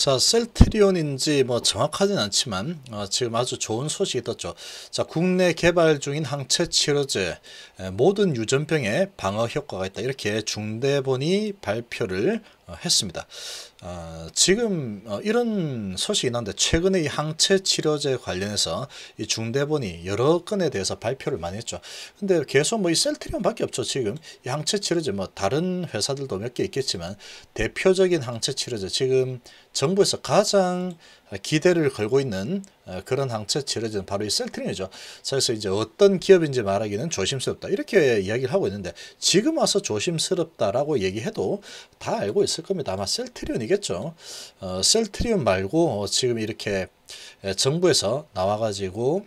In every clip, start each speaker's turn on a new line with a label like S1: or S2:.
S1: 자, 셀트리온인지 뭐 정확하진 않지만 어, 지금 아주 좋은 소식이 떴죠. 자, 국내 개발 중인 항체 치료제 에, 모든 유전병에 방어 효과가 있다. 이렇게 중대본이 발표를 어, 했습니다. 어, 지금 어, 이런 소식이 나는데 최근에 이 항체 치료제 관련해서 이 중대본이 여러 건에 대해서 발표를 많이 했죠. 근데 계속 뭐 이 셀트리온밖에 없죠. 지금 이 항체 치료제 뭐 다른 회사들도 몇 개 있겠지만 대표적인 항체 치료제 지금 정부에서 가장 어, 기대를 걸고 있는 어, 그런 항체 치료제는 바로 이 셀트린이죠. 그래서 이제 어떤 기업인지 말하기는 조심스럽다 이렇게 이야기를 하고 있는데 지금 와서 조심스럽다라고 얘기해도 다 알고 있을 겁니다. 아마 셀트리온이겠죠. 어, 셀트리온 말고 지금 이렇게 정부에서 나와가지고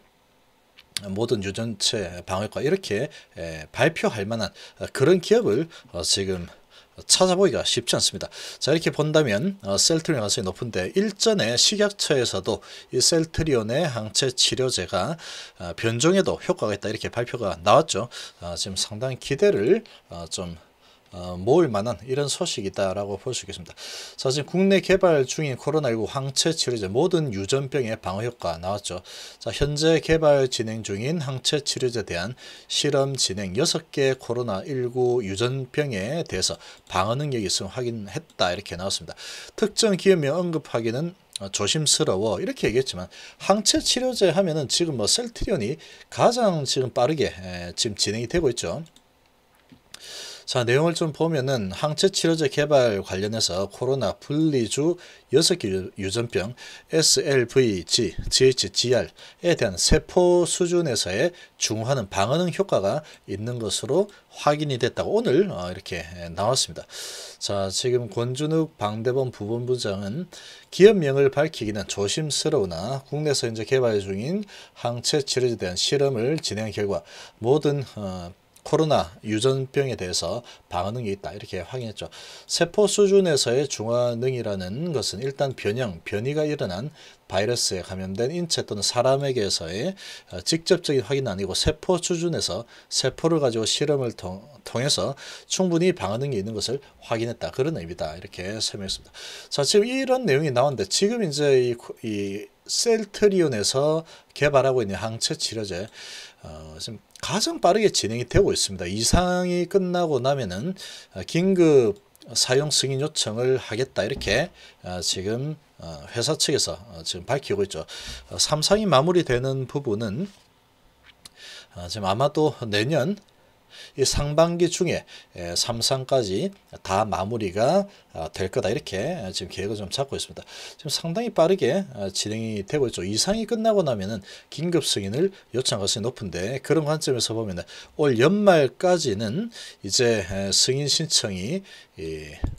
S1: 모든 유전체 방어과 이렇게 발표할 만한 어, 그런 기업을 지금 찾아보기가 쉽지 않습니다. 자 이렇게 본다면 어, 셀트리온 가성이 높은데 일전에 식약처에서도 이 셀트리온의 항체 치료제가 어, 변종에도 효과가 있다 이렇게 발표가 나왔죠. 어, 지금 상당히 기대를 좀 어, 모을 만한 이런 소식이 있다라고 볼 수 있겠습니다. 사실 국내 개발 중인 코로나19 항체 치료제 모든 유전병의 방어 효과 나왔죠. 자, 현재 개발 진행 중인 항체 치료제 에 대한 실험 진행 6개 코로나19 유전병에 대해서 방어 능력이 있음 확인했다 이렇게 나왔습니다. 특정 기업명 언급하기는 어, 조심스러워 이렇게 얘기했지만 항체 치료제 하면은 지금 뭐 셀트리온이 가장 지금 빠르게 지금 진행이 되고 있죠. 자 내용을 좀 보면은 항체 치료제 개발 관련해서 코로나 분리주 6개 유전병 SLVG, GHGR에 대한 세포 수준에서의 중화는 방어능 효과가 있는 것으로 확인이 됐다고 오늘 어, 이렇게 나왔습니다. 자 지금 권준욱 방대본 부본부장은 기업명을 밝히기는 조심스러우나 국내에서 현제 개발 중인 항체 치료제에 대한 실험을 진행한 결과 모든 어, 코로나 유전병에 대해서 방어능이 있다 이렇게 확인했죠. 세포 수준에서의 중화능이라는 것은 일단 변형, 변이가 일어난 바이러스에 감염된 인체 또는 사람에게서의 어, 직접적인 확인은 아니고 세포 수준에서 세포를 가지고 실험을 통, 통 해서 충분히 방어능이 있는 것을 확인했다. 그런 의미다. 이렇게 설명했습니다. 자, 지금 이런 내용이 나왔는데 지금 이제 이, 이 셀트리온에서 개발하고 있는 항체 치료제 어, 지금 가장 빠르게 진행이 되고 있습니다. 이상이 끝나고 나면은 어, 긴급 사용 승인 요청을 하겠다 이렇게 어, 지금 어, 회사 측에서 지금 밝히고 있죠. 삼상이 마무리되는 부분은 지금 아마도 내년 이 상반기 중에 삼상까지 다 마무리가 어, 될 거다 이렇게 지금 계획을 좀 잡고 있습니다. 지금 상당히 빠르게 어, 진행이 되고 있죠. 이상이 끝나고 나면은 긴급 승인을 요청할 가능성이 높은데 그런 관점에서 보면은 올 연말까지는 이제 승인 신청이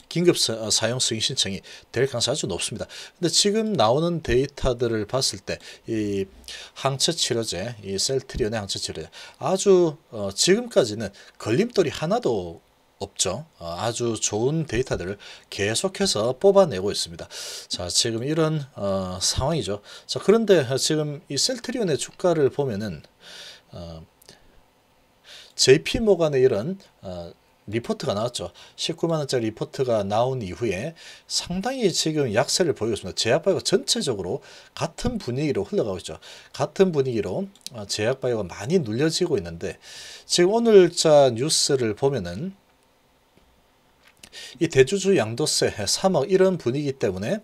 S1: 긴급 어, 사용 승인 신청이 될 가능성이 아주 높습니다. 근데 지금 나오는 데이터들을 봤을 때 이 항체 치료제, 이 셀트리온의 항체 치료제 아주 지금까지는 보면은 걸림돌이 하나도 없죠. 어, 아주 좋은 데이터들을 계속해서 뽑아내고 있습니다. 자, 지금 이런 어, 상황이죠. 자, 그런데 지금 이 셀트리온의 주가를 보면은 어, JP 모간의 이런 어, 리포트가 나왔죠. 19만원짜리 리포트가 나온 이후에 상당히 지금 약세를 보이고 있습니다. 제약바이오가 전체적으로 같은 분위기로 흘러가고 있죠. 같은 분위기로 어, 제약바이오가 많이 눌려지고 있는데 지금 오늘 자 뉴스를 보면은 이 대주주 양도세 3억 이런 분위기 때문에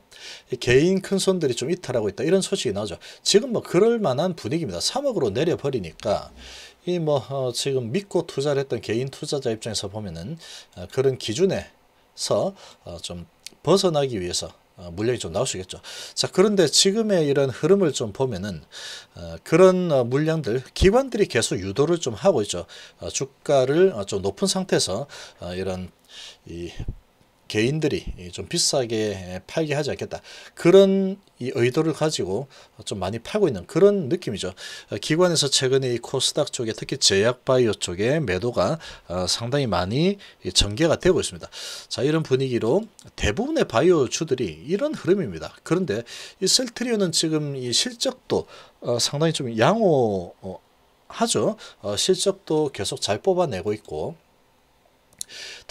S1: 개인 큰손들이 좀 이탈하고 있다 이런 소식이 나오죠. 지금 뭐 그럴 만한 분위기입니다. 3억으로 내려버리니까 이뭐 어 지금 믿고 투자를 했던 개인 투자자 입장에서 보면은 어 그런 기준에서 어좀 벗어나기 위해서 어, 물량이 좀나오시겠죠자 그런데 지금의 이런 흐름을 좀 보면은 어, 그런 어, 물량들 기관들이 계속 유도를 좀 하고 있죠. 주가를 좀 높은 상태에서 이런 이 개인들이 좀 비싸게 팔게 하지 않겠다. 그런 이 의도를 가지고 좀 많이 팔고 있는 그런 느낌이죠. 어, 기관에서 최근에 이 코스닥 쪽에 특히 제약바이오 쪽에 매도가 어, 상당히 많이 전개가 되고 있습니다. 자 이런 분위기로 대부분의 바이오 주들이 이런 흐름입니다. 그런데 이 셀트리온은 지금 이 실적도 어, 상당히 좀 양호하죠. 실적도 계속 잘 뽑아내고 있고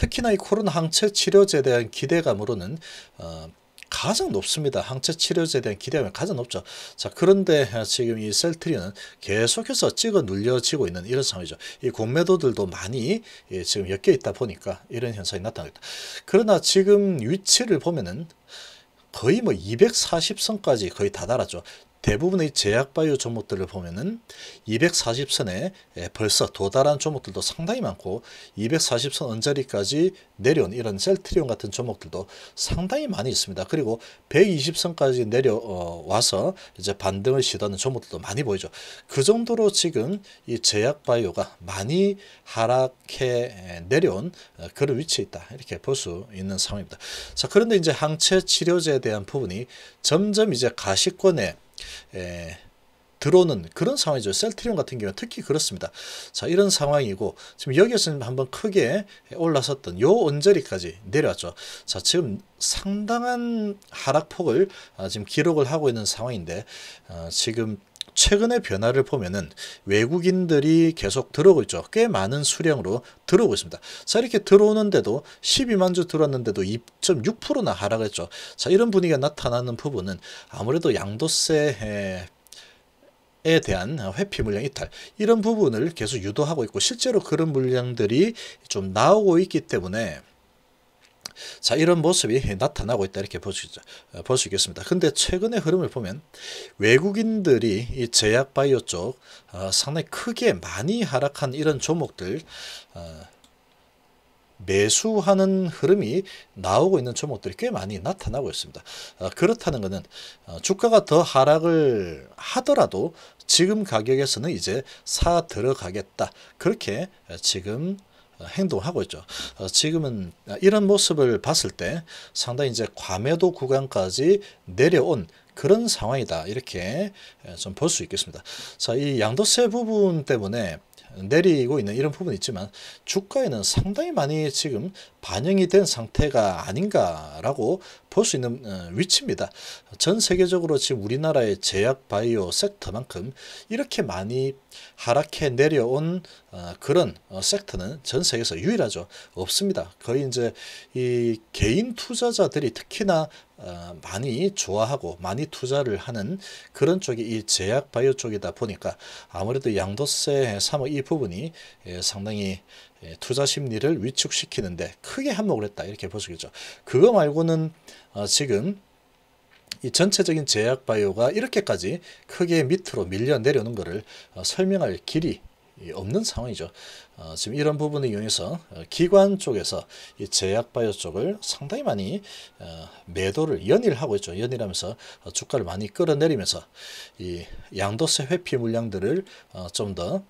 S1: 특히나 이 코로나 항체 치료제에 대한 기대감으로는 어, 가장 높습니다. 항체 치료제에 대한 기대감이 가장 높죠. 자, 그런데 지금 이 셀트리는 계속해서 찍어 눌려지고 있는 이런 상황이죠. 이 공매도들도 많이 예, 지금 엮여 있다 보니까 이런 현상이 나타나겠다. 그러나 지금 위치를 보면은 거의 뭐 240선까지 거의 다 달았죠. 대부분의 제약바이오 종목들을 보면은 240선에 예, 벌써 도달한 종목들도 상당히 많고 240선 언저리까지 내려온 이런 셀트리온 같은 종목들도 상당히 많이 있습니다. 그리고 120선까지 내려와서 어, 이제 반등을 시도하는 종목들도 많이 보이죠. 그 정도로 지금 이 제약바이오가 많이 하락해 예, 내려온 어, 그런 위치에 있다. 이렇게 볼 수 있는 상황입니다. 자, 그런데 이제 항체 치료제에 대한 부분이 점점 이제 가시권에 에, 들어오는 그런 상황이죠. 셀트리온 같은 경우 특히 그렇습니다. 자 이런 상황이고 지금 여기에서 한번 크게 올라섰던 요 언저리까지 내려왔죠. 자 지금 상당한 하락폭을 아, 지금 기록을 하고 있는 상황인데 아, 지금 최근의 변화를 보면은 외국인들이 계속 들어오고 있죠. 꽤 많은 수량으로 들어오고 있습니다. 자 이렇게 들어오는데도 12만 주 들어왔는데도 2.6%나 하락했죠. 자 이런 분위기가 나타나는 부분은 아무래도 양도세 에 대한 회피 물량 이탈 이런 부분을 계속 유도하고 있고 실제로 그런 물량들이 좀 나오고 있기 때문에 자 이런 모습이 나타나고 있다 이렇게 볼수 어, 있겠습니다. 죠 볼수 있 근데 최근의 흐름을 보면 외국인들이 이 제약 바이오 쪽 어, 상당히 크게 많이 하락한 이런 종목들 어, 매수하는 흐름이 나오고 있는 종목들이 꽤 많이 나타나고 있습니다. 어, 그렇다는 것은 어, 주가가 더 하락을 하더라도 지금 가격에서는 이제 사 들어가겠다. 그렇게 지금 어, 행동 하고 있죠. 어, 지금은 이런 모습을 봤을 때 상당히 이제 과매도 구간까지 내려온 그런 상황이다. 이렇게 예, 좀볼 수 있겠습니다. 자, 이 양도세 부분 때문에 내리고 있는 이런 부분이 있지만 주가에는 상당히 많이 지금 반영이 된 상태가 아닌가라고 볼 수 있는 어, 위치입니다. 전 세계적으로 지금 우리나라의 제약 바이오 섹터만큼 이렇게 많이 하락해 내려온 어, 그런 어, 섹터는 전 세계에서 유일하죠. 없습니다. 거의 이제 이 개인 투자자들이 특히나 많이 좋아하고 많이 투자를 하는 그런 쪽이 이 제약 바이오 쪽이다 보니까 아무래도 양도세 사모 뭐 이 부분이 예, 상당히 예, 투자 심리를 위축시키는데 크게 한몫을 했다 이렇게 보시겠죠 그거 말고는 어, 지금 이 전체적인 제약바이오가 이렇게까지 크게 밑으로 밀려 내려오는 것을 어, 설명할 길이 없는 상황이죠. 어, 지금 이런 부분을 이용해서 어, 기관 쪽에서 이 제약바이오 쪽을 상당히 많이 어, 매도를 연일하고 있죠. 연일하면서 주가를 많이 끌어내리면서 이 양도세 회피 물량들을 좀 더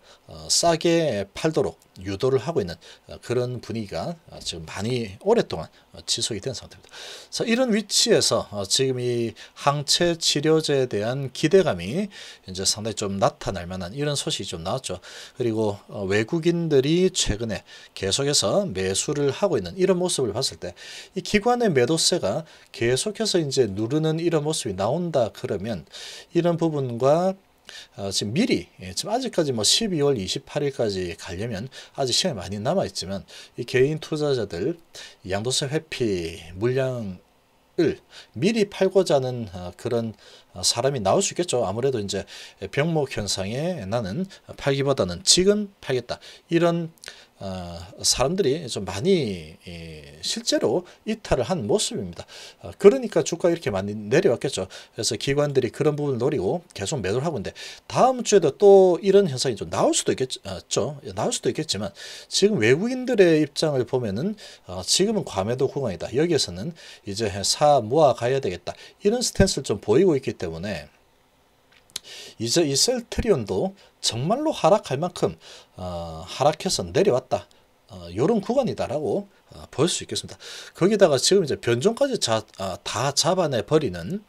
S1: 싸게 팔도록 유도를 하고 있는 그런 분위기가 지금 많이 오랫동안 지속이 된 상태입니다. 그래서 이런 위치에서 지금 이 항체 치료제에 대한 기대감이 이제 상당히 좀 나타날 만한 이런 소식이 좀 나왔죠. 그리고 어, 외국인들이 최근에 계속해서 매수를 하고 있는 이런 모습을 봤을 때 이 기관의 매도세가 계속해서 이제 누르는 이런 모습이 나온다 그러면 이런 부분과 어, 지금 미리 예, 지금 아직까지 뭐 12월 28일까지 가려면 아직 시간이 많이 남아 있지만 이 개인 투자자들 양도세 회피 물량을 미리 팔고자 하는 어, 그런 사람이 나올 수 있겠죠. 아무래도 이제 병목 현상에 나는 팔기보다는 지금 팔겠다. 이런 어, 사람들이 좀 많이 예, 실제로 이탈을 한 모습입니다. 어, 그러니까 주가 이렇게 많이 내려왔겠죠. 그래서 기관들이 그런 부분을 노리고 계속 매도를 하고 있는데 다음 주에도 또 이런 현상이 좀 나올 수도 있겠죠. 어, 예, 나올 수도 있겠지만 지금 외국인들의 입장을 보면은 지금은 과매도 구간이다. 여기에서는 이제 사 모아 가야 되겠다. 이런 스탠스를 좀 보이고 있기 때문에 이제 이 셀트리온도 정말로 하락할 만큼 어, 하락해서 내려왔다. 어, 이런 구간이다라고 어, 볼수 있겠습니다. 거기다가 지금 이제 변종까지 자, 아, 다 잡아내 버리는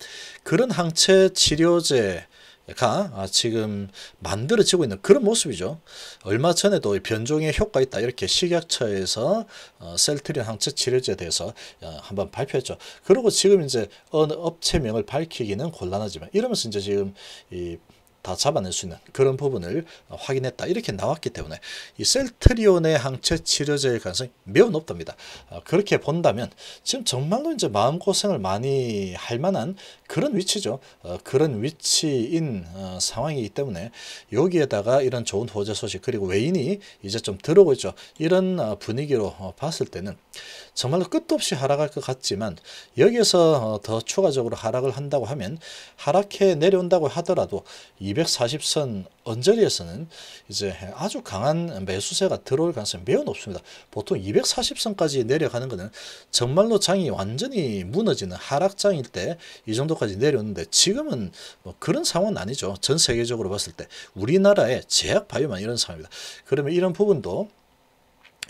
S1: 그런 항체 치료제 가 아, 지금 만들어지고 있는 그런 모습이죠. 얼마 전에도 변종에 효과 있다 이렇게 식약처에서 어, 셀트린 리 항체 치료제에 대해서 어, 한번 발표했죠. 그리고 지금 이제 어느 업체명을 밝히기는 곤란하지만 이러면서 이제 지금 이다 잡아낼 수 있는 그런 부분을 확인했다. 이렇게 나왔기 때문에 이 셀트리온의 항체 치료제일 가능성이 매우 높답니다. 어, 그렇게 본다면 지금 정말로 이제 마음고생을 많이 할 만한 그런 위치죠. 어, 그런 위치인 어, 상황이기 때문에 여기에다가 이런 좋은 호재 소식 그리고 외인이 이제 좀 들어오고 있죠. 이런 분위기로 봤을 때는 정말로 끝도 없이 하락할 것 같지만 여기에서 더 추가적으로 하락을 한다고 하면 하락해 내려온다고 하더라도 이 240선 언저리에서는 이제 아주 강한 매수세가 들어올 가능성이 매우 높습니다. 보통 240선까지 내려가는 것은 정말로 장이 완전히 무너지는 하락장일 때 이 정도까지 내려는데 지금은 뭐 그런 상황은 아니죠. 전 세계적으로 봤을 때 우리나라의 제약 바이오만 이런 상황입니다. 그러면 이런 부분도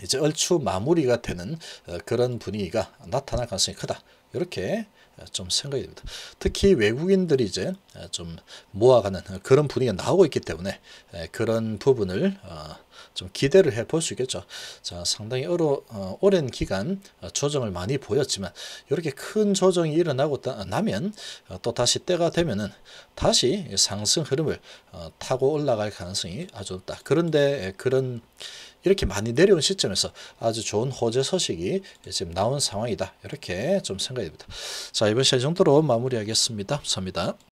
S1: 이제 얼추 마무리가 되는 어, 그런 분위기가 나타날 가능성이 크다. 이렇게 좀 생각이 됩니다. 특히 외국인들이 이제 아, 좀 모아가는 그런 분위기가 나오고 있기 때문에 그런 부분을 어, 좀 기대를 해 볼 수 있겠죠. 자, 상당히 어려, 어, 오랜 기간 어, 조정을 많이 보였지만 이렇게 큰 조정이 일어나고 나면 또 다시 때가 되면은 다시 상승 흐름을 타고 올라갈 가능성이 아주 높다. 그런데 그런 이렇게 많이 내려온 시점에서 아주 좋은 호재 소식이 지금 나온 상황이다. 이렇게 좀 생각이 됩니다. 자 이번 시간 정도로 마무리하겠습니다. 감사합니다.